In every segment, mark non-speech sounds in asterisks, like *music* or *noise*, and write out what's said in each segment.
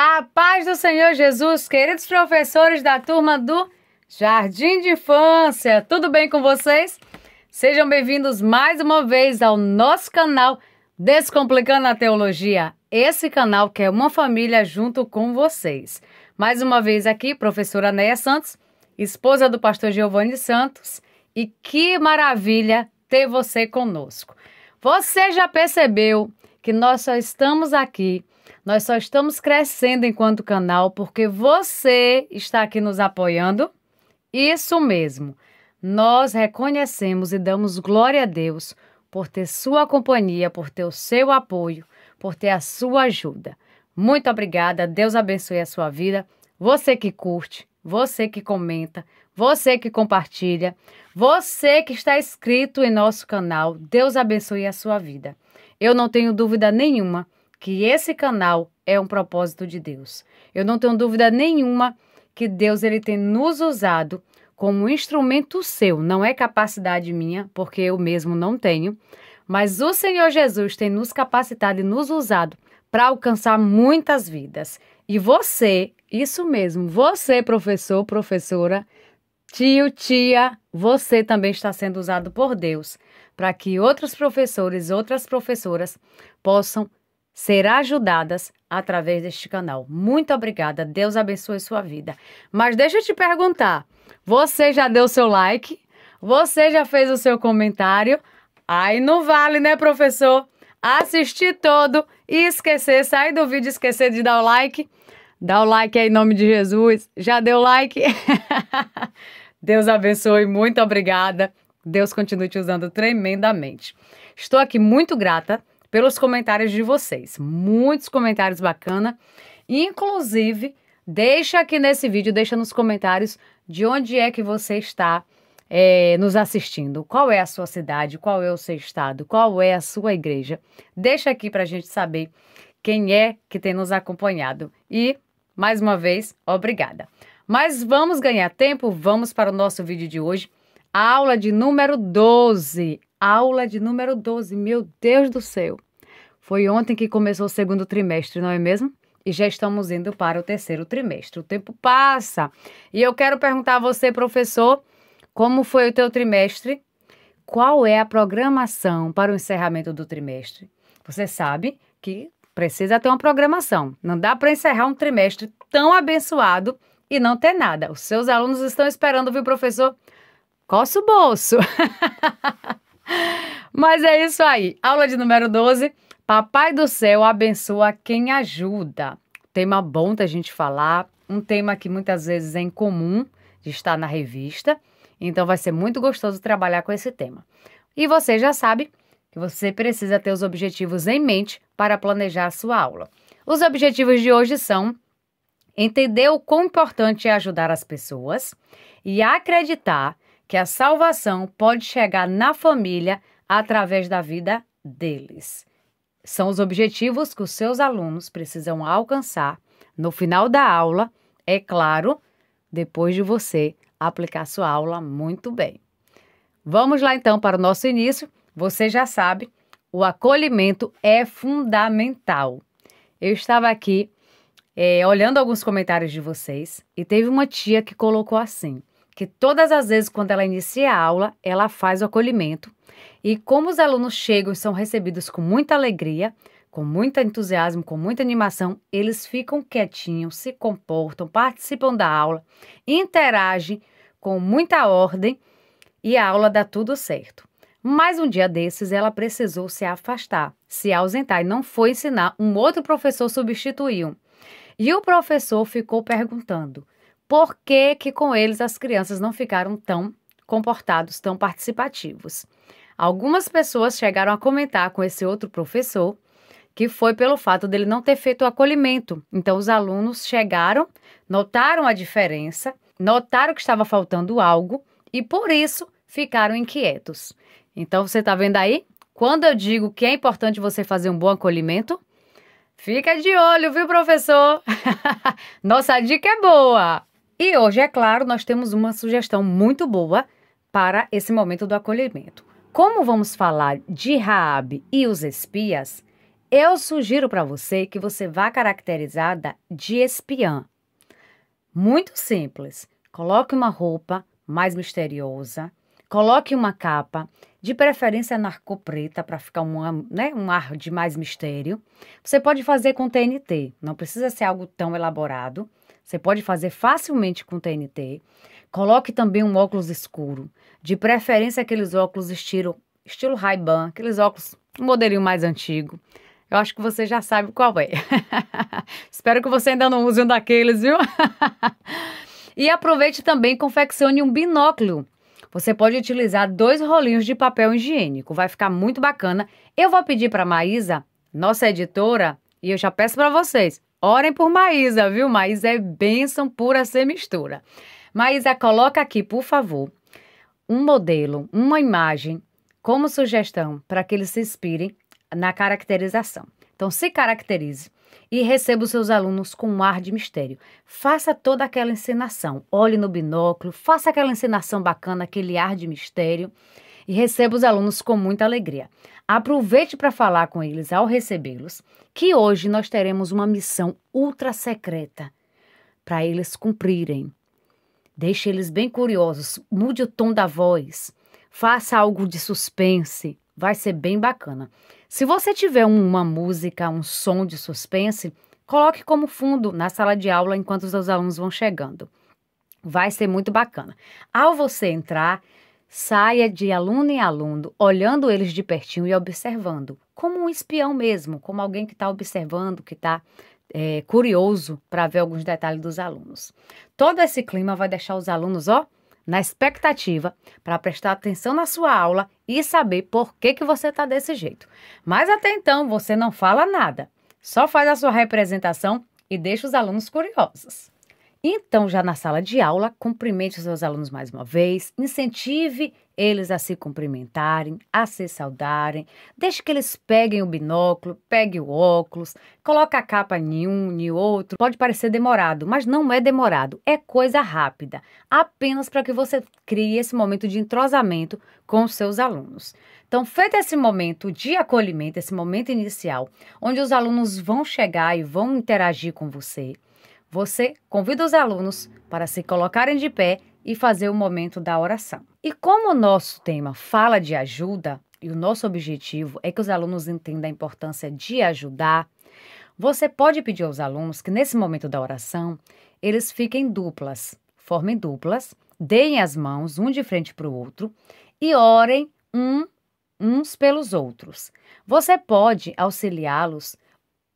A paz do Senhor Jesus, queridos professores da turma do Jardim de Infância, tudo bem com vocês? Sejam bem-vindos mais uma vez ao nosso canal Descomplicando a Teologia. Esse canal que é uma família junto com vocês. Mais uma vez aqui, professora Neia Santos, esposa do pastor Giovanni Santos, e que maravilha ter você conosco. Você já percebeu que nós só estamos aqui nós só estamos crescendo enquanto canal porque você está aqui nos apoiando. Isso mesmo. Nós reconhecemos e damos glória a Deus por ter sua companhia, por ter o seu apoio, por ter a sua ajuda. Muito obrigada. Deus abençoe a sua vida. Você que curte, você que comenta, você que compartilha, você que está inscrito em nosso canal. Deus abençoe a sua vida. Eu não tenho dúvida nenhuma que esse canal é um propósito de Deus. Eu não tenho dúvida nenhuma que Deus ele tem nos usado como instrumento seu, não é capacidade minha, porque eu mesmo não tenho, mas o Senhor Jesus tem nos capacitado e nos usado para alcançar muitas vidas. E você, isso mesmo, você, professor, professora, tio, tia, você também está sendo usado por Deus para que outros professores, outras professoras possam será ajudadas através deste canal. Muito obrigada, Deus abençoe sua vida. Mas deixa eu te perguntar, você já deu seu like? Você já fez o seu comentário? Aí não vale, né, professor? Assistir todo e esquecer, sair do vídeo e esquecer de dar o like. Dá o like aí em nome de Jesus. Já deu like? *laughs* Deus abençoe, muito obrigada. Deus continue te usando tremendamente. Estou aqui muito grata pelos comentários de vocês. Muitos comentários bacana. Inclusive, deixa aqui nesse vídeo, deixa nos comentários de onde é que você está é, nos assistindo. Qual é a sua cidade? Qual é o seu estado? Qual é a sua igreja? Deixa aqui para a gente saber quem é que tem nos acompanhado. E, mais uma vez, obrigada. Mas vamos ganhar tempo, vamos para o nosso vídeo de hoje. A aula de número 12, aula de número 12. Meu Deus do céu! Foi ontem que começou o segundo trimestre, não é mesmo? E já estamos indo para o terceiro trimestre. O tempo passa. E eu quero perguntar a você, professor, como foi o teu trimestre? Qual é a programação para o encerramento do trimestre? Você sabe que precisa ter uma programação. Não dá para encerrar um trimestre tão abençoado e não ter nada. Os seus alunos estão esperando, viu, professor? Coça o bolso. *laughs* Mas é isso aí. Aula de número 12. Papai do céu abençoa quem ajuda. Tema bom da gente falar, um tema que muitas vezes é incomum de estar na revista. Então vai ser muito gostoso trabalhar com esse tema. E você já sabe que você precisa ter os objetivos em mente para planejar a sua aula. Os objetivos de hoje são entender o quão importante é ajudar as pessoas e acreditar que a salvação pode chegar na família através da vida deles. São os objetivos que os seus alunos precisam alcançar no final da aula, é claro, depois de você aplicar sua aula muito bem. Vamos lá então para o nosso início. Você já sabe, o acolhimento é fundamental. Eu estava aqui é, olhando alguns comentários de vocês e teve uma tia que colocou assim: que todas as vezes quando ela inicia a aula, ela faz o acolhimento. E como os alunos chegam e são recebidos com muita alegria, com muito entusiasmo, com muita animação, eles ficam quietinhos, se comportam, participam da aula, interagem com muita ordem e a aula dá tudo certo. Mas um dia desses ela precisou se afastar, se ausentar e não foi ensinar, um outro professor substituiu. E o professor ficou perguntando: por que, que com eles as crianças não ficaram tão comportados, tão participativos. Algumas pessoas chegaram a comentar com esse outro professor que foi pelo fato dele não ter feito o acolhimento. Então, os alunos chegaram, notaram a diferença, notaram que estava faltando algo e por isso ficaram inquietos. Então, você está vendo aí? Quando eu digo que é importante você fazer um bom acolhimento, fica de olho, viu, professor? *laughs* Nossa dica é boa! E hoje, é claro, nós temos uma sugestão muito boa para esse momento do acolhimento. Como vamos falar de Raab e os espias, eu sugiro para você que você vá caracterizada de espiã. Muito simples. Coloque uma roupa mais misteriosa, coloque uma capa, de preferência narcopreta, para ficar né, um ar de mais mistério. Você pode fazer com TNT, não precisa ser algo tão elaborado. Você pode fazer facilmente com TNT. Coloque também um óculos escuro, de preferência aqueles óculos estilo, estilo Ray-Ban, aqueles óculos, um modelinho mais antigo. Eu acho que você já sabe qual é. *laughs* Espero que você ainda não use um daqueles, viu? *laughs* e aproveite também e confeccione um binóculo. Você pode utilizar dois rolinhos de papel higiênico, vai ficar muito bacana. Eu vou pedir para Maísa, nossa editora, e eu já peço para vocês, Orem por Maísa, viu? Maísa é bênção pura ser mistura. Maísa, coloca aqui, por favor, um modelo, uma imagem, como sugestão para que eles se inspirem na caracterização. Então, se caracterize e receba os seus alunos com um ar de mistério. Faça toda aquela encenação. Olhe no binóculo, faça aquela encenação bacana, aquele ar de mistério e recebo os alunos com muita alegria. Aproveite para falar com eles ao recebê-los que hoje nós teremos uma missão ultra secreta para eles cumprirem. Deixe eles bem curiosos, mude o tom da voz, faça algo de suspense, vai ser bem bacana. Se você tiver uma música, um som de suspense, coloque como fundo na sala de aula enquanto os seus alunos vão chegando. Vai ser muito bacana. Ao você entrar, saia de aluno em aluno, olhando eles de pertinho e observando, como um espião mesmo, como alguém que está observando, que está é, curioso para ver alguns detalhes dos alunos. Todo esse clima vai deixar os alunos, ó, na expectativa para prestar atenção na sua aula e saber por que, que você está desse jeito. Mas até então você não fala nada, só faz a sua representação e deixa os alunos curiosos. Então, já na sala de aula, cumprimente os seus alunos mais uma vez, incentive eles a se cumprimentarem, a se saudarem, deixe que eles peguem o binóculo, peguem o óculos, coloque a capa em um, em outro. Pode parecer demorado, mas não é demorado, é coisa rápida, apenas para que você crie esse momento de entrosamento com os seus alunos. Então, feito esse momento de acolhimento, esse momento inicial, onde os alunos vão chegar e vão interagir com você, você convida os alunos para se colocarem de pé e fazer o momento da oração. E como o nosso tema fala de ajuda, e o nosso objetivo é que os alunos entendam a importância de ajudar, você pode pedir aos alunos que nesse momento da oração eles fiquem duplas, formem duplas, deem as mãos um de frente para o outro e orem um uns pelos outros. Você pode auxiliá-los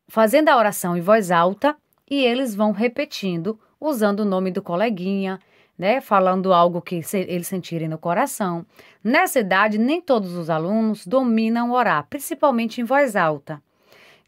fazendo a oração em voz alta e eles vão repetindo, usando o nome do coleguinha, né, falando algo que se, eles sentirem no coração. Nessa idade, nem todos os alunos dominam orar, principalmente em voz alta.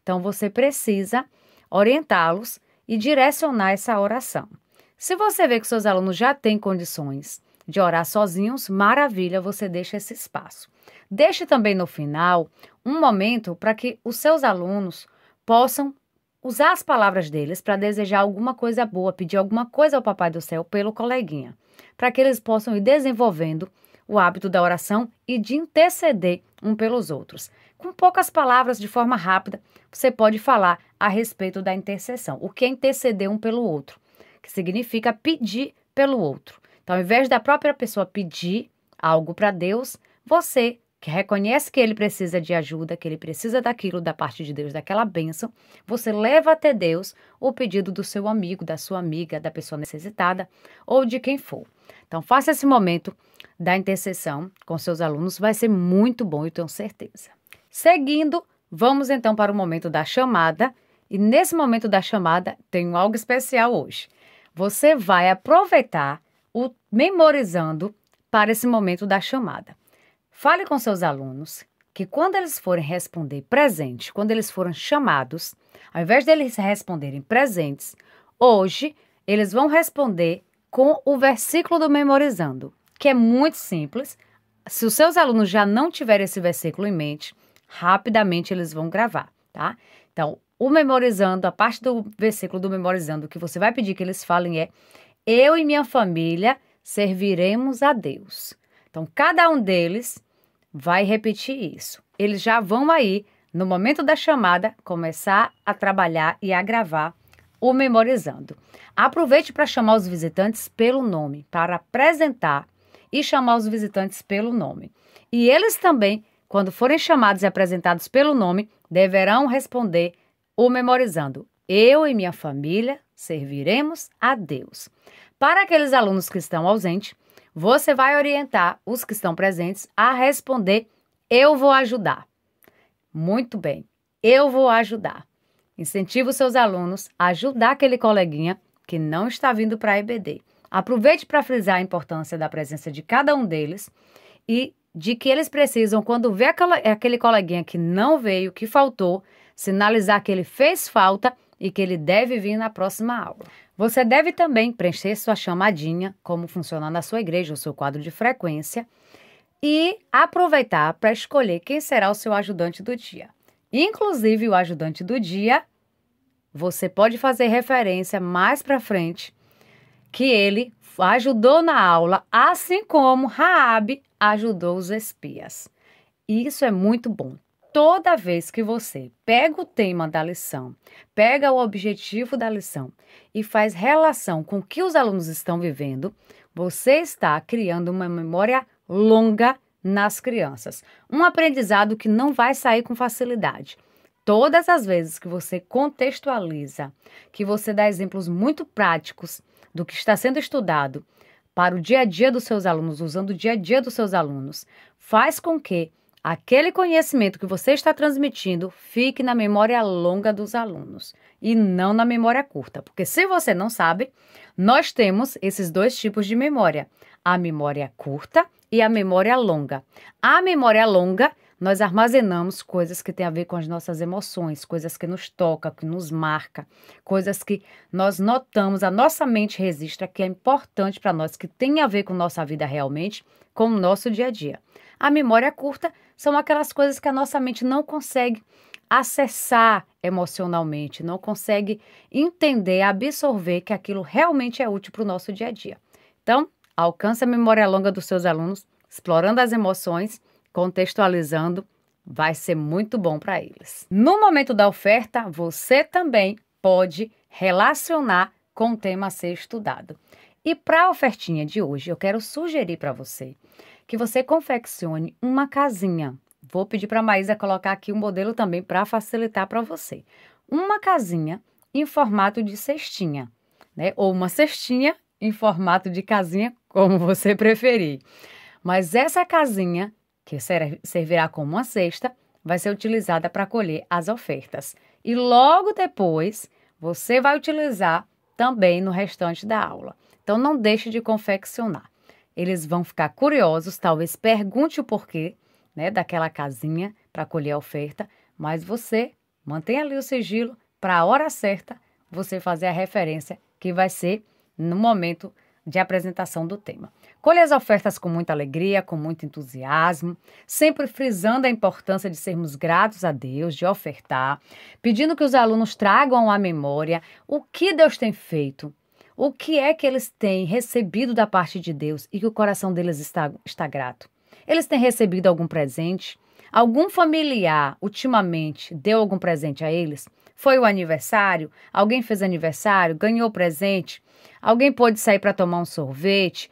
Então você precisa orientá-los e direcionar essa oração. Se você vê que seus alunos já têm condições de orar sozinhos, maravilha, você deixa esse espaço. Deixe também no final um momento para que os seus alunos possam usar as palavras deles para desejar alguma coisa boa, pedir alguma coisa ao Papai do Céu pelo coleguinha, para que eles possam ir desenvolvendo o hábito da oração e de interceder um pelos outros. Com poucas palavras, de forma rápida, você pode falar a respeito da intercessão. O que é interceder um pelo outro? Que significa pedir pelo outro. Então, ao invés da própria pessoa pedir algo para Deus, você que reconhece que ele precisa de ajuda, que ele precisa daquilo da parte de Deus, daquela bênção, você leva até Deus o pedido do seu amigo, da sua amiga, da pessoa necessitada ou de quem for. Então, faça esse momento da intercessão com seus alunos, vai ser muito bom, eu tenho certeza. Seguindo, vamos então para o momento da chamada. E nesse momento da chamada, tenho algo especial hoje. Você vai aproveitar o memorizando para esse momento da chamada. Fale com seus alunos que quando eles forem responder presente, quando eles forem chamados, ao invés deles responderem presentes, hoje eles vão responder com o versículo do memorizando, que é muito simples. Se os seus alunos já não tiverem esse versículo em mente, rapidamente eles vão gravar, tá? Então, o memorizando, a parte do versículo do memorizando que você vai pedir que eles falem é: Eu e minha família serviremos a Deus. Então, cada um deles vai repetir isso. Eles já vão aí, no momento da chamada, começar a trabalhar e a gravar o memorizando. Aproveite para chamar os visitantes pelo nome, para apresentar e chamar os visitantes pelo nome. E eles também, quando forem chamados e apresentados pelo nome, deverão responder o memorizando. Eu e minha família serviremos a Deus. Para aqueles alunos que estão ausentes, você vai orientar os que estão presentes a responder: Eu vou ajudar. Muito bem, eu vou ajudar. Incentive os seus alunos a ajudar aquele coleguinha que não está vindo para a EBD. Aproveite para frisar a importância da presença de cada um deles e de que eles precisam, quando vê aquele coleguinha que não veio, que faltou, sinalizar que ele fez falta e que ele deve vir na próxima aula. Você deve também preencher sua chamadinha, como funciona na sua igreja, o seu quadro de frequência, e aproveitar para escolher quem será o seu ajudante do dia. Inclusive, o ajudante do dia, você pode fazer referência mais para frente que ele ajudou na aula, assim como Raabe ajudou os espias. E isso é muito bom toda vez que você pega o tema da lição, pega o objetivo da lição e faz relação com o que os alunos estão vivendo, você está criando uma memória longa nas crianças. Um aprendizado que não vai sair com facilidade. Todas as vezes que você contextualiza, que você dá exemplos muito práticos do que está sendo estudado para o dia a dia dos seus alunos, usando o dia a dia dos seus alunos, faz com que aquele conhecimento que você está transmitindo fique na memória longa dos alunos e não na memória curta, porque se você não sabe, nós temos esses dois tipos de memória: a memória curta e a memória longa. A memória longa nós armazenamos coisas que têm a ver com as nossas emoções, coisas que nos toca, que nos marca, coisas que nós notamos, a nossa mente registra que é importante para nós, que tem a ver com nossa vida realmente, com o nosso dia a dia. A memória curta são aquelas coisas que a nossa mente não consegue acessar emocionalmente, não consegue entender, absorver que aquilo realmente é útil para o nosso dia a dia. Então, alcance a memória longa dos seus alunos, explorando as emoções, contextualizando, vai ser muito bom para eles. No momento da oferta, você também pode relacionar com o tema a ser estudado. E para a ofertinha de hoje, eu quero sugerir para você que você confeccione uma casinha. Vou pedir para a Maísa colocar aqui um modelo também para facilitar para você. Uma casinha em formato de cestinha, né? Ou uma cestinha em formato de casinha, como você preferir. Mas essa casinha, que servirá como uma cesta, vai ser utilizada para colher as ofertas. E logo depois, você vai utilizar também no restante da aula. Então, não deixe de confeccionar eles vão ficar curiosos, talvez pergunte o porquê né, daquela casinha para colher a oferta, mas você mantém ali o sigilo para a hora certa você fazer a referência que vai ser no momento de apresentação do tema. Colhe as ofertas com muita alegria, com muito entusiasmo, sempre frisando a importância de sermos gratos a Deus, de ofertar, pedindo que os alunos tragam à memória o que Deus tem feito o que é que eles têm recebido da parte de Deus e que o coração deles está, está grato? Eles têm recebido algum presente? Algum familiar ultimamente deu algum presente a eles? Foi o aniversário? Alguém fez aniversário? Ganhou presente? Alguém pôde sair para tomar um sorvete?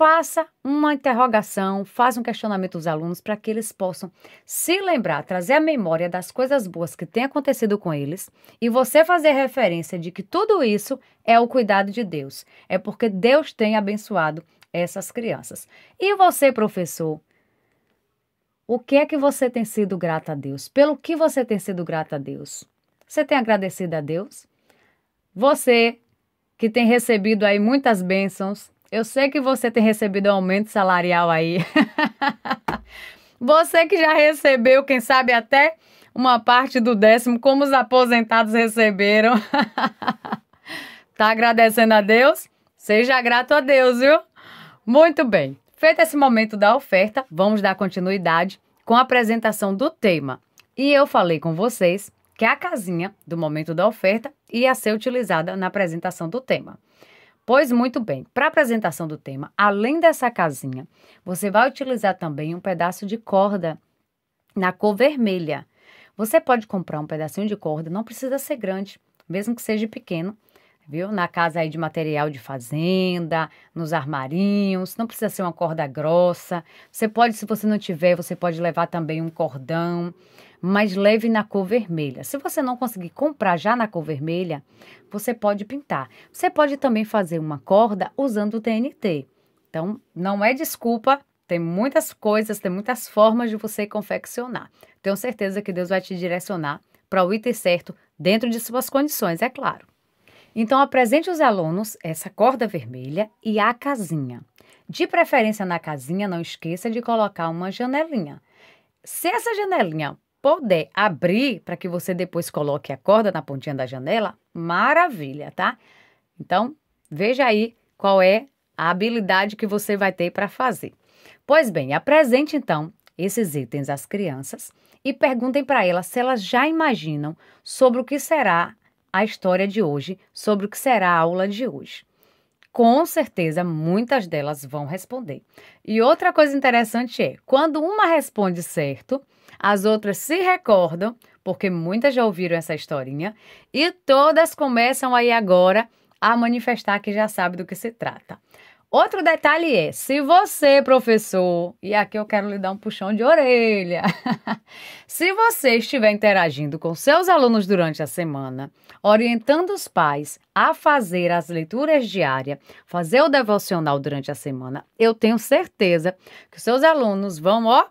faça uma interrogação, faça um questionamento aos alunos para que eles possam se lembrar, trazer a memória das coisas boas que têm acontecido com eles e você fazer referência de que tudo isso é o cuidado de Deus, é porque Deus tem abençoado essas crianças. E você, professor, o que é que você tem sido grata a Deus? Pelo que você tem sido grata a Deus? Você tem agradecido a Deus? Você que tem recebido aí muitas bênçãos, eu sei que você tem recebido um aumento salarial aí. *laughs* você que já recebeu, quem sabe até uma parte do décimo, como os aposentados receberam. *laughs* tá agradecendo a Deus? Seja grato a Deus, viu? Muito bem. Feito esse momento da oferta, vamos dar continuidade com a apresentação do tema. E eu falei com vocês que a casinha do momento da oferta ia ser utilizada na apresentação do tema. Pois muito bem, para apresentação do tema, além dessa casinha, você vai utilizar também um pedaço de corda na cor vermelha. Você pode comprar um pedacinho de corda, não precisa ser grande, mesmo que seja pequeno, viu? Na casa aí de material de fazenda, nos armarinhos, não precisa ser uma corda grossa. Você pode, se você não tiver, você pode levar também um cordão mas leve na cor vermelha. Se você não conseguir comprar já na cor vermelha, você pode pintar. Você pode também fazer uma corda usando o TNT. Então, não é desculpa, tem muitas coisas, tem muitas formas de você confeccionar. Tenho certeza que Deus vai te direcionar para o item certo dentro de suas condições, é claro. Então, apresente os alunos essa corda vermelha e a casinha. De preferência na casinha, não esqueça de colocar uma janelinha. Se essa janelinha puder abrir para que você depois coloque a corda na pontinha da janela, maravilha, tá? Então, veja aí qual é a habilidade que você vai ter para fazer. Pois bem, apresente então esses itens às crianças e perguntem para elas se elas já imaginam sobre o que será a história de hoje, sobre o que será a aula de hoje com certeza muitas delas vão responder. E outra coisa interessante é, quando uma responde certo, as outras se recordam, porque muitas já ouviram essa historinha, e todas começam aí agora a manifestar que já sabe do que se trata. Outro detalhe é, se você, professor, e aqui eu quero lhe dar um puxão de orelha, *laughs* se você estiver interagindo com seus alunos durante a semana, orientando os pais a fazer as leituras diárias, fazer o devocional durante a semana, eu tenho certeza que seus alunos vão, ó,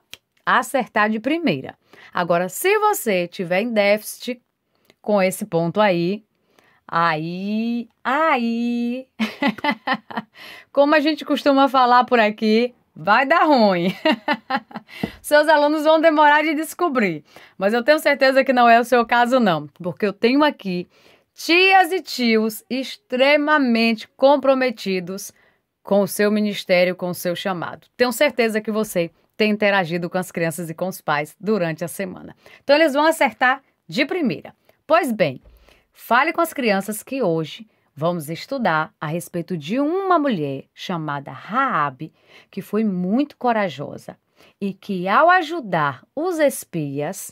acertar de primeira. Agora, se você tiver em déficit com esse ponto aí, Aí, aí. *laughs* Como a gente costuma falar por aqui, vai dar ruim. *laughs* Seus alunos vão demorar de descobrir, mas eu tenho certeza que não é o seu caso não, porque eu tenho aqui tias e tios extremamente comprometidos com o seu ministério, com o seu chamado. Tenho certeza que você tem interagido com as crianças e com os pais durante a semana. Então eles vão acertar de primeira. Pois bem, Fale com as crianças que hoje vamos estudar a respeito de uma mulher chamada Raabe, que foi muito corajosa e que ao ajudar os espias,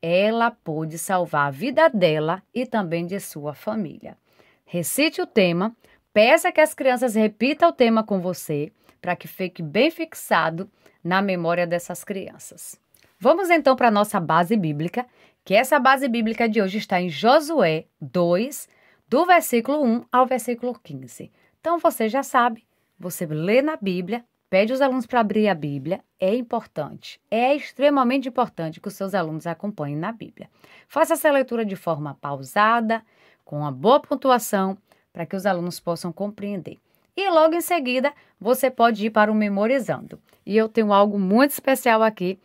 ela pôde salvar a vida dela e também de sua família. Recite o tema, peça que as crianças repitam o tema com você para que fique bem fixado na memória dessas crianças. Vamos então para a nossa base bíblica que essa base bíblica de hoje está em Josué 2, do versículo 1 ao versículo 15. Então você já sabe, você lê na Bíblia, pede os alunos para abrir a Bíblia, é importante. É extremamente importante que os seus alunos acompanhem na Bíblia. Faça essa leitura de forma pausada, com uma boa pontuação, para que os alunos possam compreender. E logo em seguida, você pode ir para o memorizando. E eu tenho algo muito especial aqui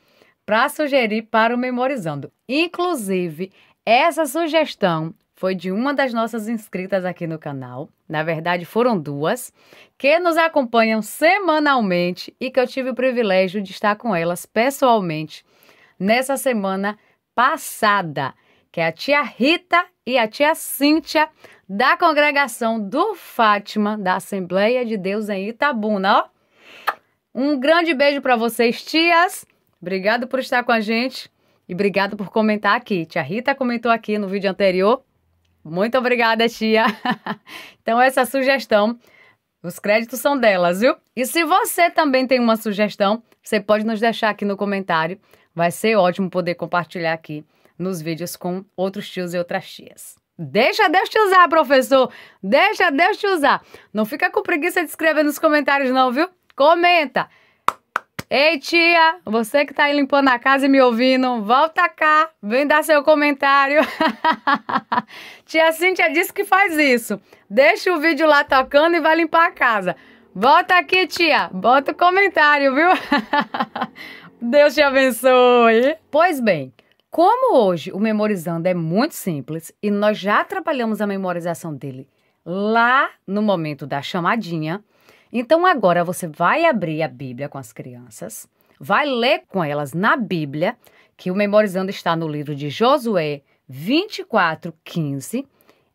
para sugerir para o Memorizando. Inclusive, essa sugestão foi de uma das nossas inscritas aqui no canal. Na verdade, foram duas que nos acompanham semanalmente e que eu tive o privilégio de estar com elas pessoalmente nessa semana passada, que é a tia Rita e a tia Cíntia da congregação do Fátima da Assembleia de Deus em Itabuna, Um grande beijo para vocês, tias. Obrigado por estar com a gente e obrigado por comentar aqui. Tia Rita comentou aqui no vídeo anterior. Muito obrigada, tia. *laughs* então, essa sugestão, os créditos são delas, viu? E se você também tem uma sugestão, você pode nos deixar aqui no comentário. Vai ser ótimo poder compartilhar aqui nos vídeos com outros tios e outras tias. Deixa Deus te usar, professor! Deixa Deus te usar! Não fica com preguiça de escrever nos comentários, não, viu? Comenta! Ei, tia, você que tá aí limpando a casa e me ouvindo, volta cá, vem dar seu comentário. *laughs* tia Cíntia disse que faz isso. Deixa o vídeo lá tocando e vai limpar a casa. Volta aqui, tia, bota o comentário, viu? *laughs* Deus te abençoe. Pois bem, como hoje o memorizando é muito simples e nós já trabalhamos a memorização dele lá no momento da chamadinha, então agora você vai abrir a Bíblia com as crianças, vai ler com elas na Bíblia, que o Memorizando está no livro de Josué 24, 15.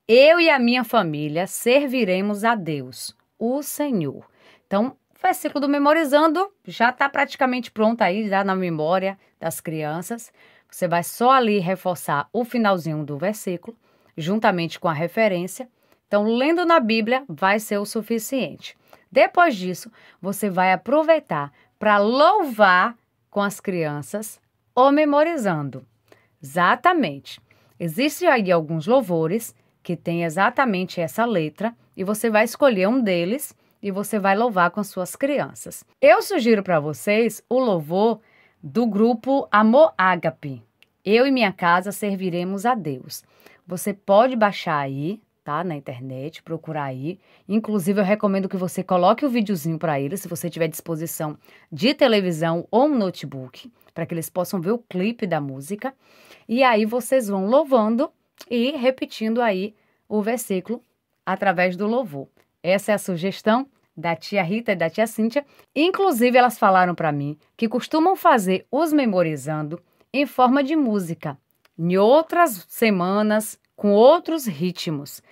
Eu e a minha família serviremos a Deus, o Senhor. Então, o versículo do Memorizando já está praticamente pronto aí, já na memória das crianças. Você vai só ali reforçar o finalzinho do versículo, juntamente com a referência então, lendo na Bíblia vai ser o suficiente. Depois disso, você vai aproveitar para louvar com as crianças ou memorizando. Exatamente. Existem aí alguns louvores que têm exatamente essa letra e você vai escolher um deles e você vai louvar com as suas crianças. Eu sugiro para vocês o louvor do grupo Amor Ágape. Eu e minha casa serviremos a Deus. Você pode baixar aí tá? Na internet, procurar aí. Inclusive, eu recomendo que você coloque o um videozinho para eles, se você tiver disposição de televisão ou um notebook, para que eles possam ver o clipe da música. E aí vocês vão louvando e repetindo aí o versículo através do louvor. Essa é a sugestão da tia Rita e da tia Cíntia. Inclusive, elas falaram para mim que costumam fazer os memorizando em forma de música. Em outras semanas, com outros ritmos.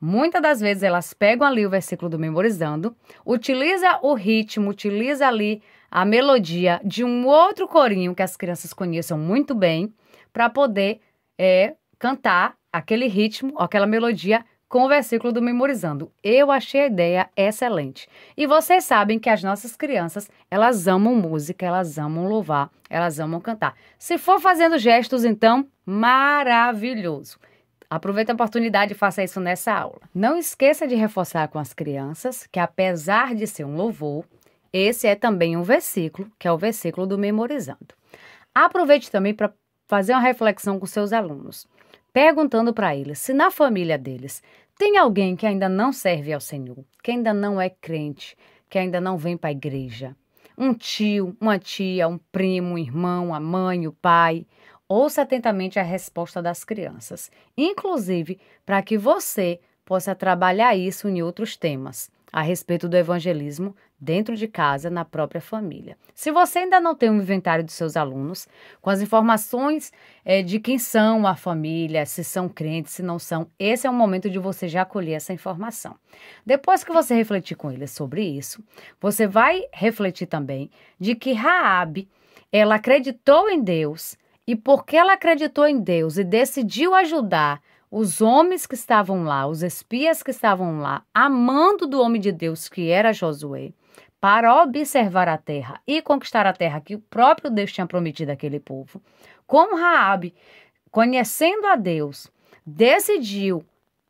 Muitas das vezes elas pegam ali o versículo do memorizando, utiliza o ritmo, utiliza ali a melodia de um outro corinho que as crianças conheçam muito bem, para poder é, cantar aquele ritmo, aquela melodia com o versículo do memorizando. Eu achei a ideia excelente. E vocês sabem que as nossas crianças, elas amam música, elas amam louvar, elas amam cantar. Se for fazendo gestos, então, maravilhoso. Aproveite a oportunidade e faça isso nessa aula. Não esqueça de reforçar com as crianças que, apesar de ser um louvor, esse é também um versículo, que é o versículo do memorizando. Aproveite também para fazer uma reflexão com seus alunos, perguntando para eles se na família deles tem alguém que ainda não serve ao Senhor, que ainda não é crente, que ainda não vem para a igreja. Um tio, uma tia, um primo, um irmão, a mãe, o pai Ouça atentamente a resposta das crianças, inclusive para que você possa trabalhar isso em outros temas a respeito do evangelismo dentro de casa, na própria família. Se você ainda não tem um inventário dos seus alunos, com as informações é, de quem são a família, se são crentes, se não são, esse é o momento de você já colher essa informação. Depois que você refletir com eles sobre isso, você vai refletir também de que Raabe, ela acreditou em Deus e porque ela acreditou em Deus e decidiu ajudar os homens que estavam lá, os espias que estavam lá, amando do homem de Deus que era Josué, para observar a terra e conquistar a terra que o próprio Deus tinha prometido àquele povo, como Raabe, conhecendo a Deus, decidiu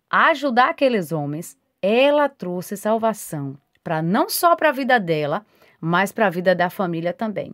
ajudar aqueles homens, ela trouxe salvação para não só para a vida dela, mas para a vida da família também.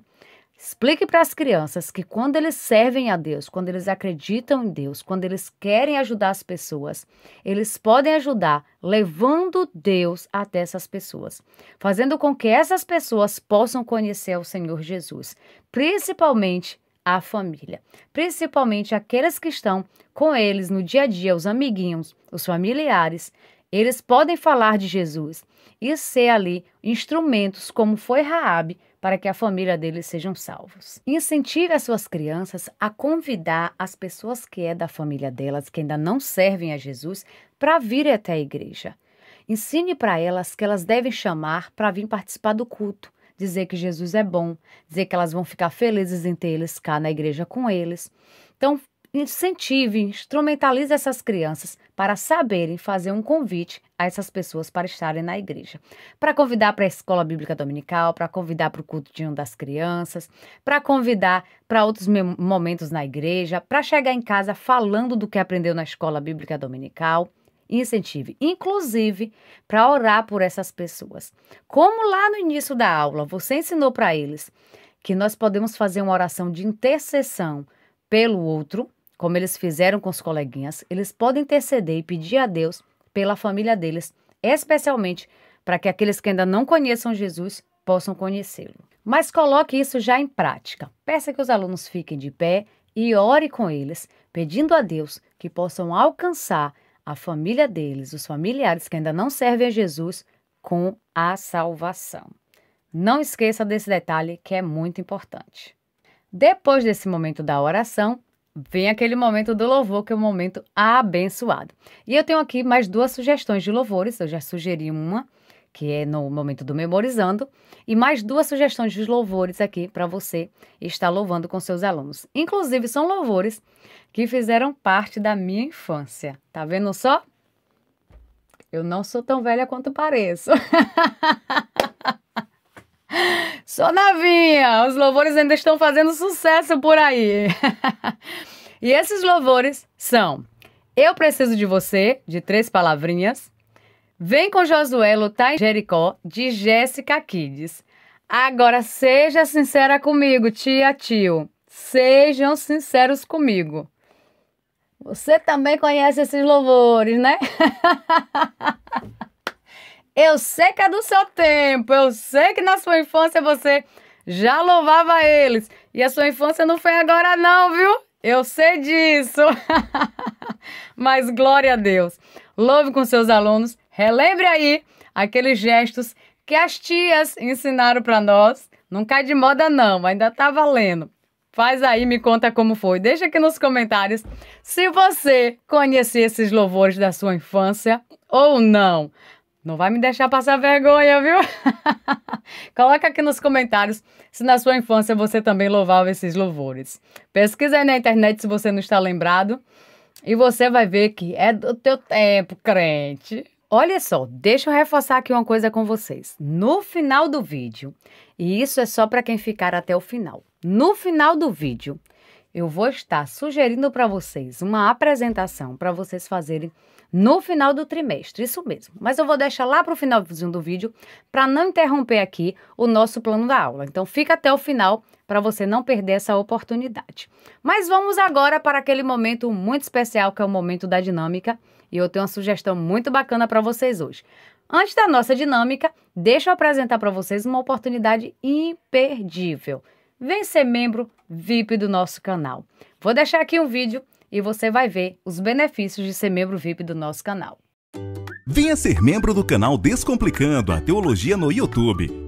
Explique para as crianças que quando eles servem a Deus, quando eles acreditam em Deus, quando eles querem ajudar as pessoas, eles podem ajudar levando Deus até essas pessoas, fazendo com que essas pessoas possam conhecer o Senhor Jesus, principalmente a família, principalmente aqueles que estão com eles no dia a dia, os amiguinhos, os familiares, eles podem falar de Jesus e ser ali instrumentos como foi Raabe para que a família deles sejam salvos. Incentive as suas crianças a convidar as pessoas que é da família delas, que ainda não servem a Jesus, para vir até a igreja. Ensine para elas que elas devem chamar para vir participar do culto, dizer que Jesus é bom, dizer que elas vão ficar felizes em ter eles cá na igreja com eles. Então, incentive, instrumentalize essas crianças para saberem fazer um convite a essas pessoas para estarem na igreja. Para convidar para a escola bíblica dominical, para convidar para o culto de um das crianças, para convidar para outros momentos na igreja, para chegar em casa falando do que aprendeu na escola bíblica dominical. Incentive, inclusive, para orar por essas pessoas. Como lá no início da aula você ensinou para eles que nós podemos fazer uma oração de intercessão pelo outro, como eles fizeram com os coleguinhas, eles podem interceder e pedir a Deus pela família deles, especialmente para que aqueles que ainda não conheçam Jesus possam conhecê-lo. Mas coloque isso já em prática. Peça que os alunos fiquem de pé e ore com eles, pedindo a Deus que possam alcançar a família deles, os familiares que ainda não servem a Jesus, com a salvação. Não esqueça desse detalhe que é muito importante. Depois desse momento da oração, vem aquele momento do louvor, que é um momento abençoado. E eu tenho aqui mais duas sugestões de louvores, eu já sugeri uma, que é no momento do memorizando, e mais duas sugestões de louvores aqui para você estar louvando com seus alunos. Inclusive, são louvores que fizeram parte da minha infância. Tá vendo só? Eu não sou tão velha quanto pareço. *laughs* Só navinha, os louvores ainda estão fazendo sucesso por aí. *laughs* e esses louvores são Eu Preciso de Você, de três palavrinhas, Vem com Josué lutar em Jericó, de Jéssica Kids. Agora seja sincera comigo, tia, tio. Sejam sinceros comigo. Você também conhece esses louvores, né? *laughs* Eu sei que é do seu tempo, eu sei que na sua infância você já louvava eles. E a sua infância não foi agora, não, viu? Eu sei disso. *laughs* Mas glória a Deus. Louve com seus alunos. Relembre aí aqueles gestos que as tias ensinaram para nós. Não cai de moda, não, ainda tá valendo. Faz aí, me conta como foi. Deixa aqui nos comentários se você conhecia esses louvores da sua infância ou não. Não vai me deixar passar vergonha, viu? *laughs* Coloca aqui nos comentários se na sua infância você também louvava esses louvores. Pesquisa aí na internet se você não está lembrado e você vai ver que é do teu tempo, crente. Olha só, deixa eu reforçar aqui uma coisa com vocês. No final do vídeo, e isso é só para quem ficar até o final. No final do vídeo, eu vou estar sugerindo para vocês uma apresentação para vocês fazerem no final do trimestre, isso mesmo. Mas eu vou deixar lá para o finalzinho do vídeo para não interromper aqui o nosso plano da aula. Então fica até o final para você não perder essa oportunidade. Mas vamos agora para aquele momento muito especial que é o momento da dinâmica e eu tenho uma sugestão muito bacana para vocês hoje. Antes da nossa dinâmica, deixa eu apresentar para vocês uma oportunidade imperdível. Vem ser membro VIP do nosso canal. Vou deixar aqui um vídeo e você vai ver os benefícios de ser membro VIP do nosso canal. Venha ser membro do canal Descomplicando a Teologia no YouTube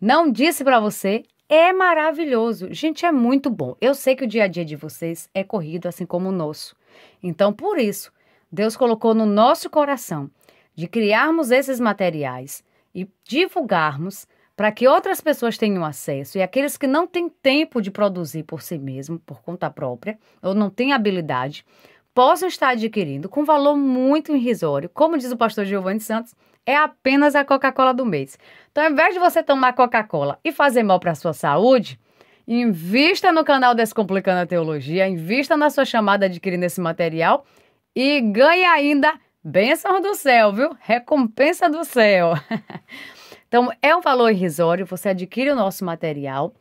Não disse para você? É maravilhoso. Gente, é muito bom. Eu sei que o dia a dia de vocês é corrido assim como o nosso. Então, por isso, Deus colocou no nosso coração de criarmos esses materiais e divulgarmos para que outras pessoas tenham acesso e aqueles que não têm tempo de produzir por si mesmo, por conta própria, ou não têm habilidade, possam estar adquirindo com valor muito irrisório, como diz o pastor Giovanni Santos, é apenas a Coca-Cola do mês. Então, ao invés de você tomar Coca-Cola e fazer mal para a sua saúde, invista no canal Descomplicando a Teologia, invista na sua chamada adquirindo esse material e ganhe ainda bênção do céu, viu? Recompensa do céu. *laughs* então, é um valor irrisório, você adquire o nosso material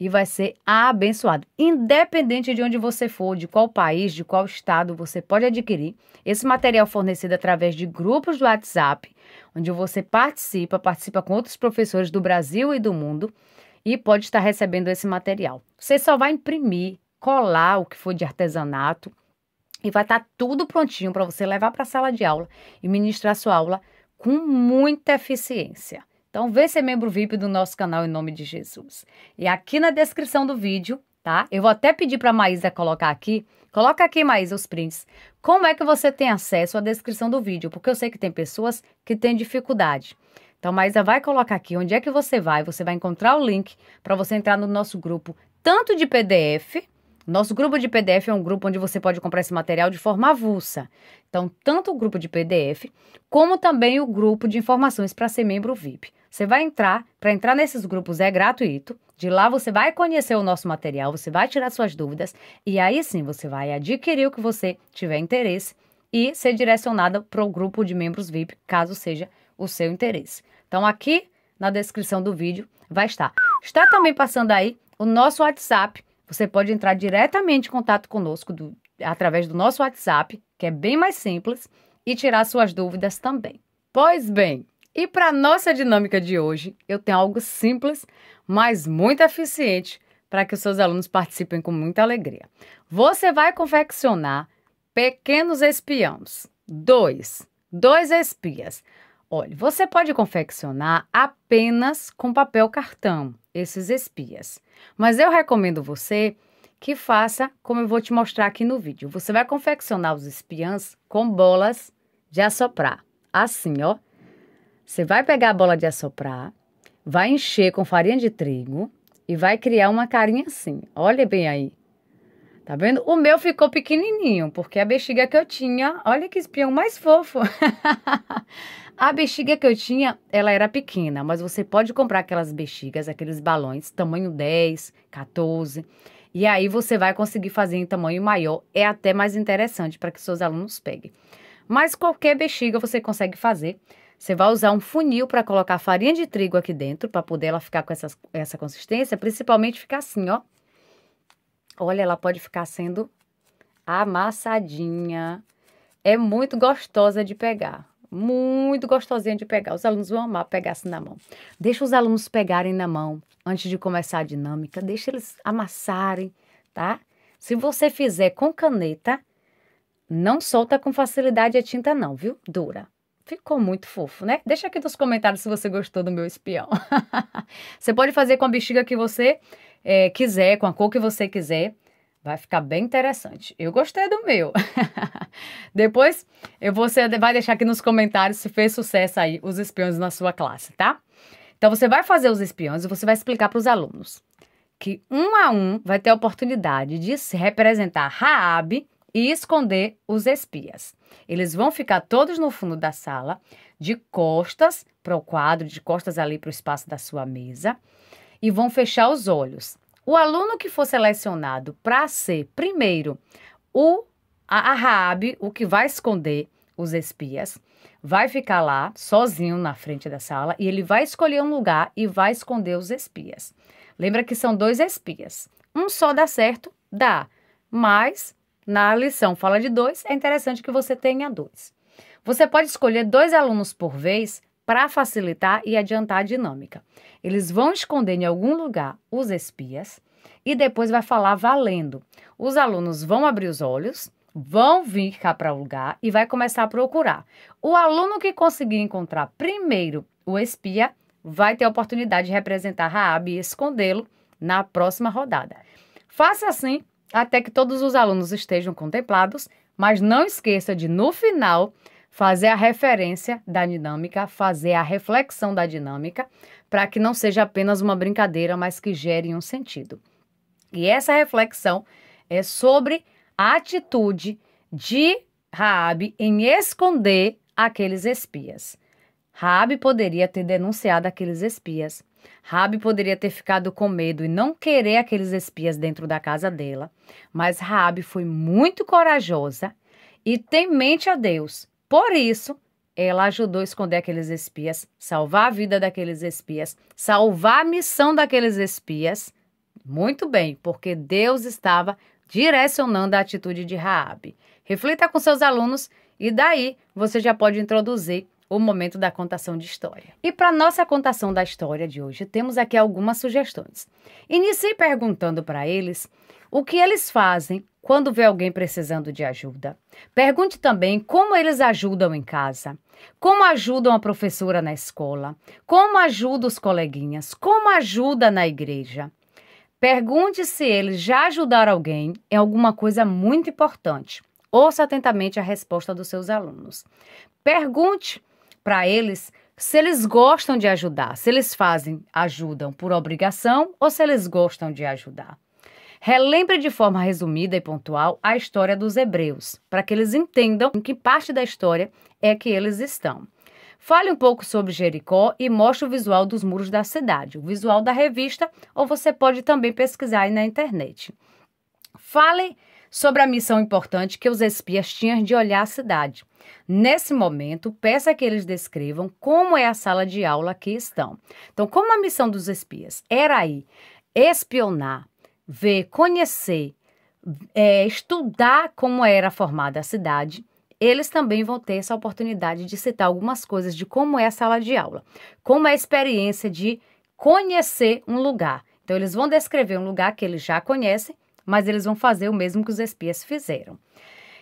e vai ser abençoado. Independente de onde você for, de qual país, de qual estado, você pode adquirir esse material fornecido através de grupos do WhatsApp, onde você participa, participa com outros professores do Brasil e do mundo e pode estar recebendo esse material. Você só vai imprimir, colar o que for de artesanato e vai estar tudo prontinho para você levar para a sala de aula e ministrar sua aula com muita eficiência. Então, vê ser membro VIP do nosso canal em nome de Jesus. E aqui na descrição do vídeo, tá? Eu vou até pedir para Maísa colocar aqui. Coloca aqui, Maísa, os prints. Como é que você tem acesso à descrição do vídeo? Porque eu sei que tem pessoas que têm dificuldade. Então, Maísa vai colocar aqui onde é que você vai. Você vai encontrar o link para você entrar no nosso grupo, tanto de PDF. Nosso grupo de PDF é um grupo onde você pode comprar esse material de forma avulsa. Então, tanto o grupo de PDF, como também o grupo de informações para ser membro VIP. Você vai entrar, para entrar nesses grupos é gratuito. De lá você vai conhecer o nosso material, você vai tirar suas dúvidas e aí sim você vai adquirir o que você tiver interesse e ser direcionada para o grupo de membros VIP, caso seja o seu interesse. Então aqui na descrição do vídeo vai estar. Está também passando aí o nosso WhatsApp. Você pode entrar diretamente em contato conosco do, através do nosso WhatsApp, que é bem mais simples, e tirar suas dúvidas também. Pois bem, e para nossa dinâmica de hoje, eu tenho algo simples, mas muito eficiente para que os seus alunos participem com muita alegria. Você vai confeccionar pequenos espiões, dois, dois espias. Olha, você pode confeccionar apenas com papel cartão esses espias, mas eu recomendo você que faça como eu vou te mostrar aqui no vídeo. Você vai confeccionar os espiãs com bolas de assoprar, assim, ó. Você vai pegar a bola de assoprar, vai encher com farinha de trigo e vai criar uma carinha assim. Olha bem aí. Tá vendo? O meu ficou pequenininho, porque a bexiga que eu tinha, olha que espião mais fofo. *laughs* a bexiga que eu tinha, ela era pequena, mas você pode comprar aquelas bexigas, aqueles balões, tamanho 10, 14. E aí você vai conseguir fazer em tamanho maior, é até mais interessante para que seus alunos peguem. Mas qualquer bexiga você consegue fazer. Você vai usar um funil para colocar a farinha de trigo aqui dentro, para poder ela ficar com essa, essa consistência, principalmente ficar assim, ó. Olha, ela pode ficar sendo amassadinha. É muito gostosa de pegar. Muito gostosinha de pegar. Os alunos vão amar pegar assim na mão. Deixa os alunos pegarem na mão antes de começar a dinâmica. Deixa eles amassarem, tá? Se você fizer com caneta, não solta com facilidade a tinta não, viu? Dura. Ficou muito fofo, né? Deixa aqui nos comentários se você gostou do meu espião. *laughs* você pode fazer com a bexiga que você é, quiser, com a cor que você quiser. Vai ficar bem interessante. Eu gostei do meu. *laughs* Depois eu você vai deixar aqui nos comentários se fez sucesso aí os espiões na sua classe, tá? Então você vai fazer os espiões e você vai explicar para os alunos que um a um vai ter a oportunidade de se representar Raab e esconder os espias. Eles vão ficar todos no fundo da sala, de costas para o quadro, de costas ali para o espaço da sua mesa, e vão fechar os olhos. O aluno que for selecionado para ser primeiro o a Raab, o que vai esconder os espias, vai ficar lá sozinho na frente da sala e ele vai escolher um lugar e vai esconder os espias. Lembra que são dois espias. Um só dá certo? Dá. Mas na lição fala de dois, é interessante que você tenha dois. Você pode escolher dois alunos por vez para facilitar e adiantar a dinâmica. Eles vão esconder em algum lugar os espias e depois vai falar valendo. Os alunos vão abrir os olhos, vão vir cá para o lugar e vai começar a procurar. O aluno que conseguir encontrar primeiro o espia vai ter a oportunidade de representar Raab e escondê-lo na próxima rodada. Faça assim até que todos os alunos estejam contemplados, mas não esqueça de, no final, fazer a referência da dinâmica, fazer a reflexão da dinâmica, para que não seja apenas uma brincadeira, mas que gere um sentido. E essa reflexão é sobre a atitude de Raabe em esconder aqueles espias. Raabe poderia ter denunciado aqueles espias, Rabi poderia ter ficado com medo e não querer aqueles espias dentro da casa dela, mas Rabi foi muito corajosa e temente a Deus. Por isso, ela ajudou a esconder aqueles espias, salvar a vida daqueles espias, salvar a missão daqueles espias. Muito bem, porque Deus estava direcionando a atitude de Raabe. Reflita com seus alunos e daí você já pode introduzir o momento da contação de história. E para nossa contação da história de hoje, temos aqui algumas sugestões. Inicie perguntando para eles o que eles fazem quando vê alguém precisando de ajuda. Pergunte também como eles ajudam em casa, como ajudam a professora na escola, como ajuda os coleguinhas, como ajuda na igreja. Pergunte se eles já ajudaram alguém em alguma coisa muito importante. Ouça atentamente a resposta dos seus alunos. Pergunte para eles se eles gostam de ajudar, se eles fazem, ajudam por obrigação ou se eles gostam de ajudar. Relembre de forma resumida e pontual a história dos hebreus, para que eles entendam em que parte da história é que eles estão. Fale um pouco sobre Jericó e mostre o visual dos muros da cidade, o visual da revista, ou você pode também pesquisar aí na internet. Fale sobre a missão importante que os espias tinham de olhar a cidade. Nesse momento, peça que eles descrevam como é a sala de aula que estão. Então, como a missão dos espias era aí espionar, ver, conhecer, é, estudar como era formada a cidade, eles também vão ter essa oportunidade de citar algumas coisas de como é a sala de aula, como é a experiência de conhecer um lugar. Então, eles vão descrever um lugar que eles já conhecem mas eles vão fazer o mesmo que os espias fizeram.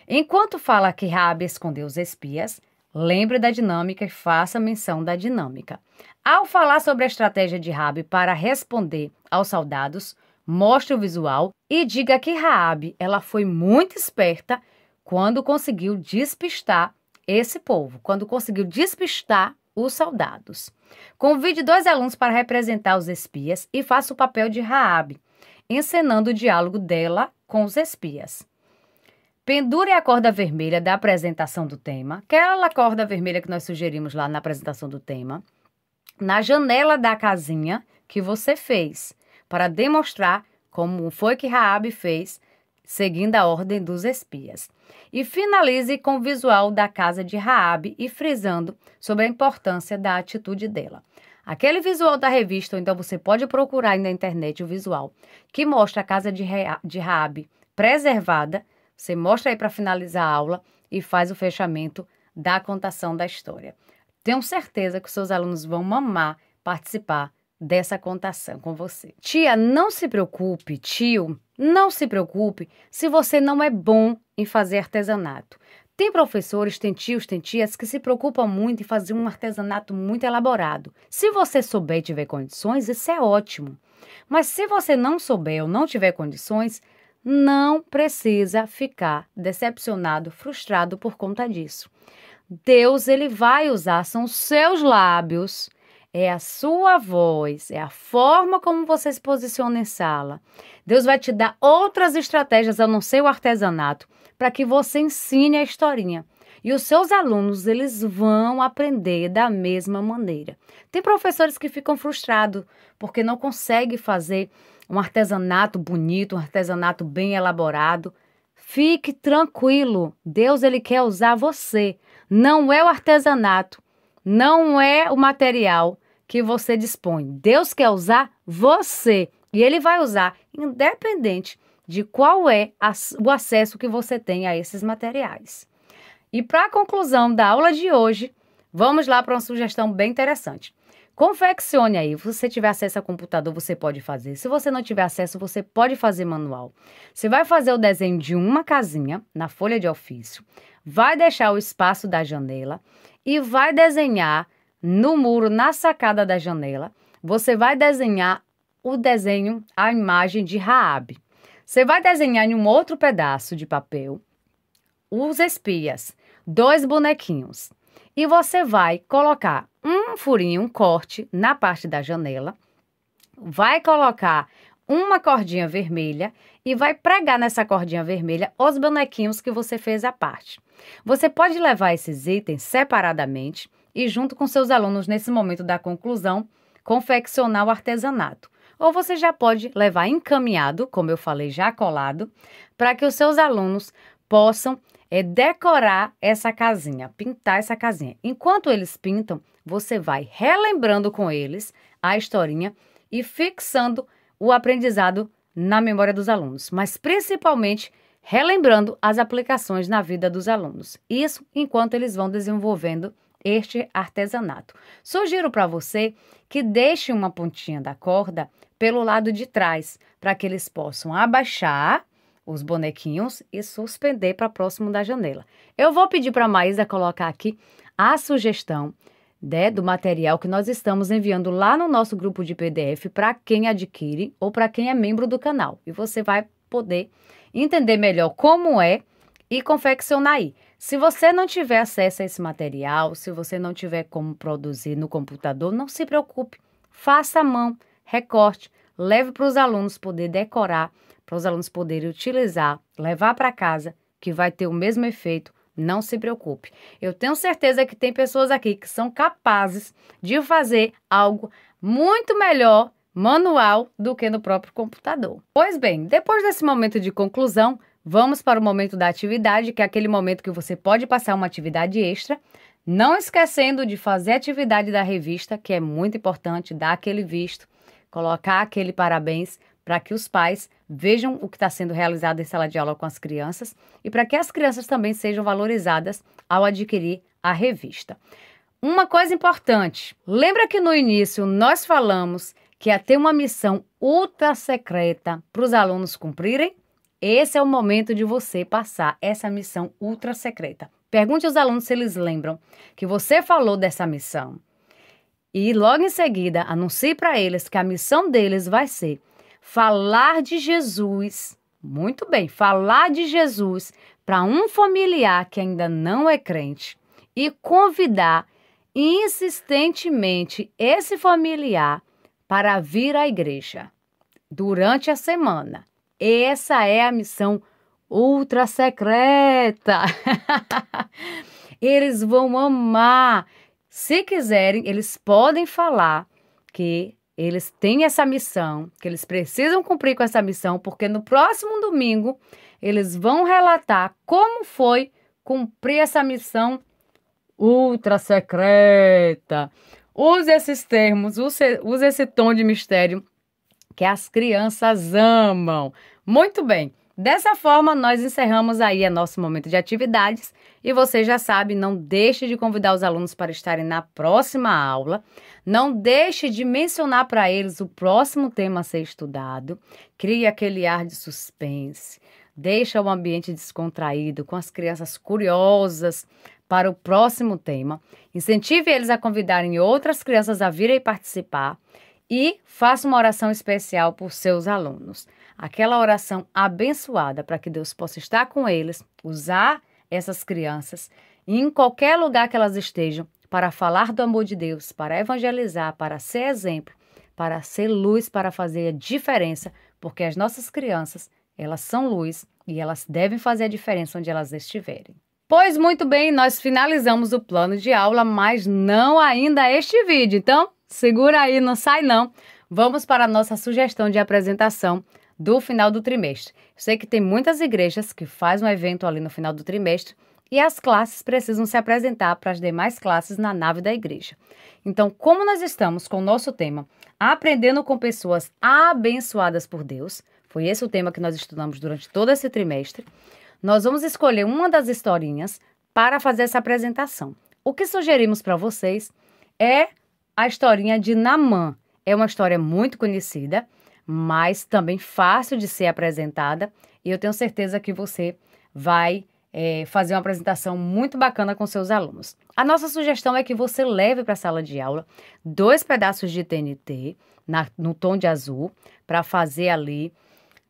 Enquanto fala que Rabi escondeu os espias, lembre da dinâmica e faça menção da dinâmica. Ao falar sobre a estratégia de Rabi para responder aos soldados, mostre o visual e diga que Raabe ela foi muito esperta quando conseguiu despistar esse povo, quando conseguiu despistar os soldados. Convide dois alunos para representar os espias e faça o papel de Raabe encenando o diálogo dela com os espias. Pendure a corda vermelha da apresentação do tema, aquela corda vermelha que nós sugerimos lá na apresentação do tema, na janela da casinha que você fez, para demonstrar como foi que Raabe fez, seguindo a ordem dos espias. E finalize com o visual da casa de Raabe e frisando sobre a importância da atitude dela aquele visual da revista, ou então você pode procurar aí na internet o visual que mostra a casa de, de Raab preservada. Você mostra aí para finalizar a aula e faz o fechamento da contação da história. Tenho certeza que os seus alunos vão mamar participar dessa contação com você. Tia, não se preocupe, tio, não se preocupe se você não é bom em fazer artesanato. Tem professores, tem tios, tem tias que se preocupam muito em fazer um artesanato muito elaborado. Se você souber e tiver condições, isso é ótimo. Mas se você não souber ou não tiver condições, não precisa ficar decepcionado, frustrado por conta disso. Deus, ele vai usar, são seus lábios, é a sua voz, é a forma como você se posiciona em sala. Deus vai te dar outras estratégias, a não ser o artesanato para que você ensine a historinha. E os seus alunos, eles vão aprender da mesma maneira. Tem professores que ficam frustrados porque não conseguem fazer um artesanato bonito, um artesanato bem elaborado. Fique tranquilo, Deus ele quer usar você. Não é o artesanato, não é o material que você dispõe. Deus quer usar você e ele vai usar independente de qual é a, o acesso que você tem a esses materiais. E para a conclusão da aula de hoje, vamos lá para uma sugestão bem interessante. Confeccione aí. Se você tiver acesso a computador, você pode fazer. Se você não tiver acesso, você pode fazer manual. Você vai fazer o desenho de uma casinha na folha de ofício, vai deixar o espaço da janela e vai desenhar no muro, na sacada da janela, você vai desenhar o desenho, a imagem de Raabe. Você vai desenhar em um outro pedaço de papel os espias, dois bonequinhos. E você vai colocar um furinho, um corte na parte da janela, vai colocar uma cordinha vermelha e vai pregar nessa cordinha vermelha os bonequinhos que você fez à parte. Você pode levar esses itens separadamente e junto com seus alunos nesse momento da conclusão confeccionar o artesanato ou você já pode levar encaminhado, como eu falei, já colado, para que os seus alunos possam é, decorar essa casinha, pintar essa casinha. Enquanto eles pintam, você vai relembrando com eles a historinha e fixando o aprendizado na memória dos alunos, mas principalmente relembrando as aplicações na vida dos alunos. Isso enquanto eles vão desenvolvendo este artesanato. Sugiro para você que deixe uma pontinha da corda pelo lado de trás, para que eles possam abaixar os bonequinhos e suspender para próximo da janela. Eu vou pedir para a Maísa colocar aqui a sugestão né, do material que nós estamos enviando lá no nosso grupo de PDF para quem adquire ou para quem é membro do canal. E você vai poder entender melhor como é e confeccionar aí. Se você não tiver acesso a esse material, se você não tiver como produzir no computador, não se preocupe. Faça à mão recorte, leve para os alunos poder decorar, para os alunos poderem utilizar, levar para casa, que vai ter o mesmo efeito. Não se preocupe. Eu tenho certeza que tem pessoas aqui que são capazes de fazer algo muito melhor manual do que no próprio computador. Pois bem, depois desse momento de conclusão, vamos para o momento da atividade, que é aquele momento que você pode passar uma atividade extra, não esquecendo de fazer a atividade da revista, que é muito importante, dar aquele visto colocar aquele parabéns para que os pais vejam o que está sendo realizado em sala de aula com as crianças e para que as crianças também sejam valorizadas ao adquirir a revista. Uma coisa importante: lembra que no início nós falamos que ia ter uma missão ultra secreta para os alunos cumprirem? Esse é o momento de você passar essa missão ultra secreta. Pergunte aos alunos se eles lembram que você falou dessa missão. E logo em seguida, anuncie para eles que a missão deles vai ser falar de Jesus. Muito bem, falar de Jesus para um familiar que ainda não é crente e convidar insistentemente esse familiar para vir à igreja durante a semana. Essa é a missão ultra secreta. *laughs* Eles vão amar se quiserem, eles podem falar que eles têm essa missão, que eles precisam cumprir com essa missão, porque no próximo domingo eles vão relatar como foi cumprir essa missão ultra secreta. Use esses termos, use, use esse tom de mistério que as crianças amam. Muito bem. Dessa forma, nós encerramos aí o nosso momento de atividades e você já sabe, não deixe de convidar os alunos para estarem na próxima aula, não deixe de mencionar para eles o próximo tema a ser estudado, crie aquele ar de suspense, deixa o ambiente descontraído, com as crianças curiosas para o próximo tema, incentive eles a convidarem outras crianças a virem participar e faça uma oração especial por seus alunos aquela oração abençoada para que Deus possa estar com eles, usar essas crianças em qualquer lugar que elas estejam para falar do amor de Deus, para evangelizar, para ser exemplo, para ser luz, para fazer a diferença, porque as nossas crianças, elas são luz e elas devem fazer a diferença onde elas estiverem. Pois muito bem, nós finalizamos o plano de aula, mas não ainda este vídeo. Então, segura aí, não sai não. Vamos para a nossa sugestão de apresentação do final do trimestre. Sei que tem muitas igrejas que fazem um evento ali no final do trimestre e as classes precisam se apresentar para as demais classes na nave da igreja. Então, como nós estamos com o nosso tema Aprendendo com Pessoas Abençoadas por Deus, foi esse o tema que nós estudamos durante todo esse trimestre, nós vamos escolher uma das historinhas para fazer essa apresentação. O que sugerimos para vocês é a historinha de Namã. É uma história muito conhecida mas também fácil de ser apresentada. E eu tenho certeza que você vai é, fazer uma apresentação muito bacana com seus alunos. A nossa sugestão é que você leve para a sala de aula dois pedaços de TNT na, no tom de azul para fazer ali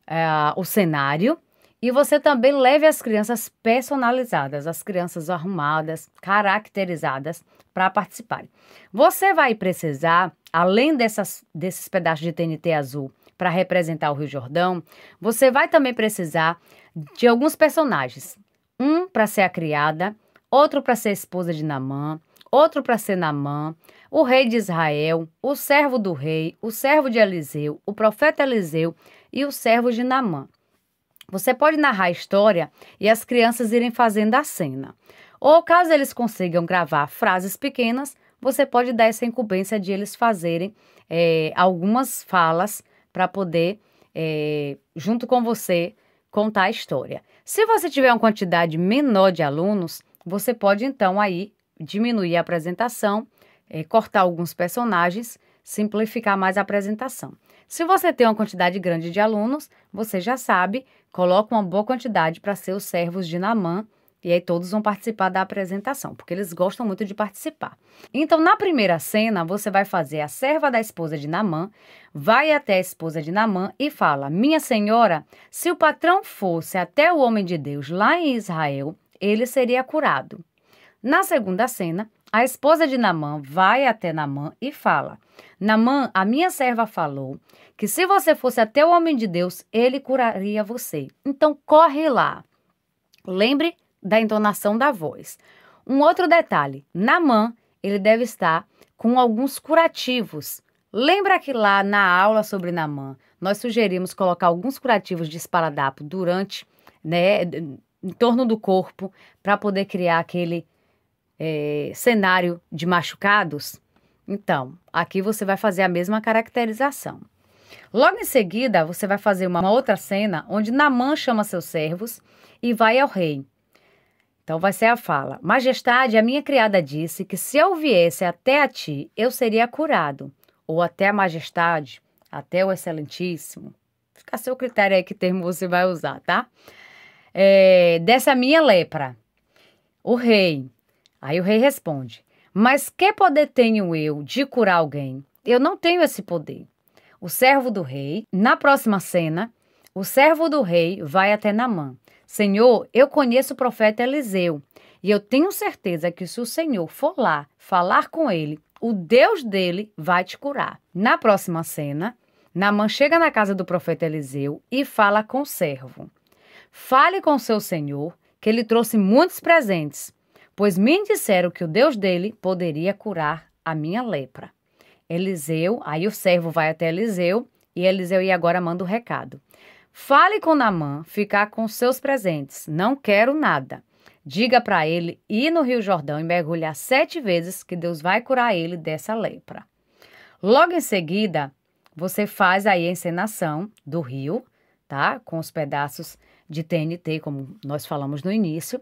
é, o cenário e você também leve as crianças personalizadas, as crianças arrumadas, caracterizadas para participarem. Você vai precisar, além dessas, desses pedaços de TNT azul para representar o Rio Jordão, você vai também precisar de alguns personagens. Um para ser a criada, outro para ser a esposa de Namã, outro para ser Namã, o rei de Israel, o servo do rei, o servo de Eliseu, o profeta Eliseu e o servo de Namã. Você pode narrar a história e as crianças irem fazendo a cena. Ou caso eles consigam gravar frases pequenas, você pode dar essa incumbência de eles fazerem é, algumas falas para poder, é, junto com você, contar a história. Se você tiver uma quantidade menor de alunos, você pode então aí diminuir a apresentação, é, cortar alguns personagens, simplificar mais a apresentação. Se você tem uma quantidade grande de alunos, você já sabe, coloca uma boa quantidade para ser os servos de Naman. E aí todos vão participar da apresentação, porque eles gostam muito de participar. Então, na primeira cena, você vai fazer a serva da esposa de Namã, vai até a esposa de Namã e fala: Minha senhora, se o patrão fosse até o homem de Deus lá em Israel, ele seria curado. Na segunda cena, a esposa de Namã vai até Namã e fala: Namã, a minha serva falou que se você fosse até o homem de Deus, ele curaria você. Então corre lá. Lembre da entonação da voz. Um outro detalhe: na ele deve estar com alguns curativos. Lembra que lá na aula sobre Namã, nós sugerimos colocar alguns curativos de espaladapo durante, né, em torno do corpo, para poder criar aquele é, cenário de machucados? Então, aqui você vai fazer a mesma caracterização. Logo em seguida, você vai fazer uma outra cena onde Namã chama seus servos e vai ao rei. Então vai ser a fala: Majestade, a minha criada disse que se eu viesse até a ti, eu seria curado. Ou até a Majestade, até o Excelentíssimo. Fica a seu critério aí que termo você vai usar, tá? É, dessa minha lepra. O rei. Aí o rei responde: Mas que poder tenho eu de curar alguém? Eu não tenho esse poder. O servo do rei, na próxima cena, o servo do rei vai até Namã Senhor, eu conheço o profeta Eliseu e eu tenho certeza que se o Senhor for lá falar com ele, o Deus dele vai te curar. Na próxima cena, Naamã chega na casa do profeta Eliseu e fala com o servo: Fale com seu senhor que ele trouxe muitos presentes, pois me disseram que o Deus dele poderia curar a minha lepra. Eliseu, aí o servo vai até Eliseu e Eliseu e agora manda o recado. Fale com Namã ficar com seus presentes. Não quero nada. Diga para ele ir no Rio Jordão e mergulhar sete vezes que Deus vai curar ele dessa lepra. Logo em seguida, você faz aí a encenação do rio, tá? Com os pedaços de TNT, como nós falamos no início,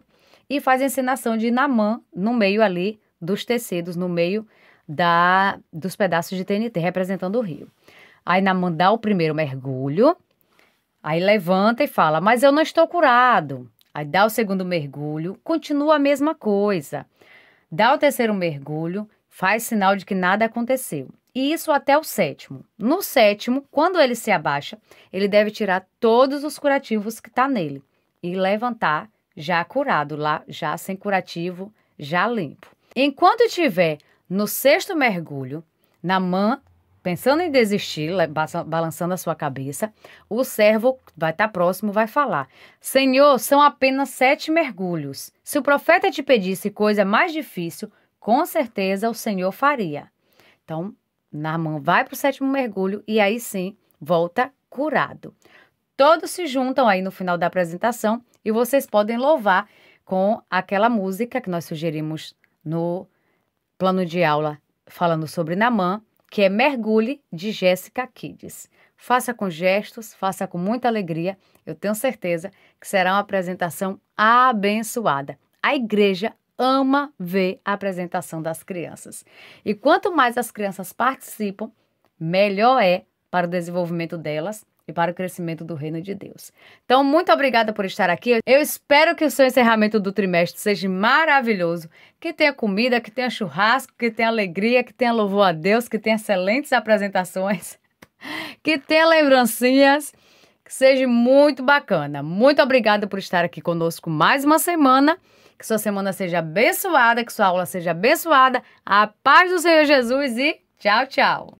e faz a encenação de Namã no meio ali dos tecidos, no meio da dos pedaços de TNT, representando o rio. Aí Namã dá o primeiro mergulho, Aí levanta e fala: Mas eu não estou curado. Aí dá o segundo mergulho, continua a mesma coisa. Dá o terceiro mergulho, faz sinal de que nada aconteceu. E isso até o sétimo. No sétimo, quando ele se abaixa, ele deve tirar todos os curativos que está nele e levantar já curado, lá já sem curativo, já limpo. Enquanto estiver no sexto mergulho, na mão. Pensando em desistir, balançando a sua cabeça, o servo vai estar tá próximo, vai falar: Senhor, são apenas sete mergulhos. Se o profeta te pedisse coisa mais difícil, com certeza o Senhor faria. Então, Naamã vai para o sétimo mergulho e aí sim volta curado. Todos se juntam aí no final da apresentação e vocês podem louvar com aquela música que nós sugerimos no plano de aula falando sobre Naamã que é Mergulhe, de Jéssica Kids. Faça com gestos, faça com muita alegria. Eu tenho certeza que será uma apresentação abençoada. A igreja ama ver a apresentação das crianças. E quanto mais as crianças participam, melhor é para o desenvolvimento delas, e para o crescimento do reino de Deus. Então, muito obrigada por estar aqui. Eu espero que o seu encerramento do trimestre seja maravilhoso, que tenha comida, que tenha churrasco, que tenha alegria, que tenha louvor a Deus, que tenha excelentes apresentações, *laughs* que tenha lembrancinhas, que seja muito bacana. Muito obrigada por estar aqui conosco mais uma semana. Que sua semana seja abençoada, que sua aula seja abençoada. A paz do Senhor Jesus e tchau, tchau.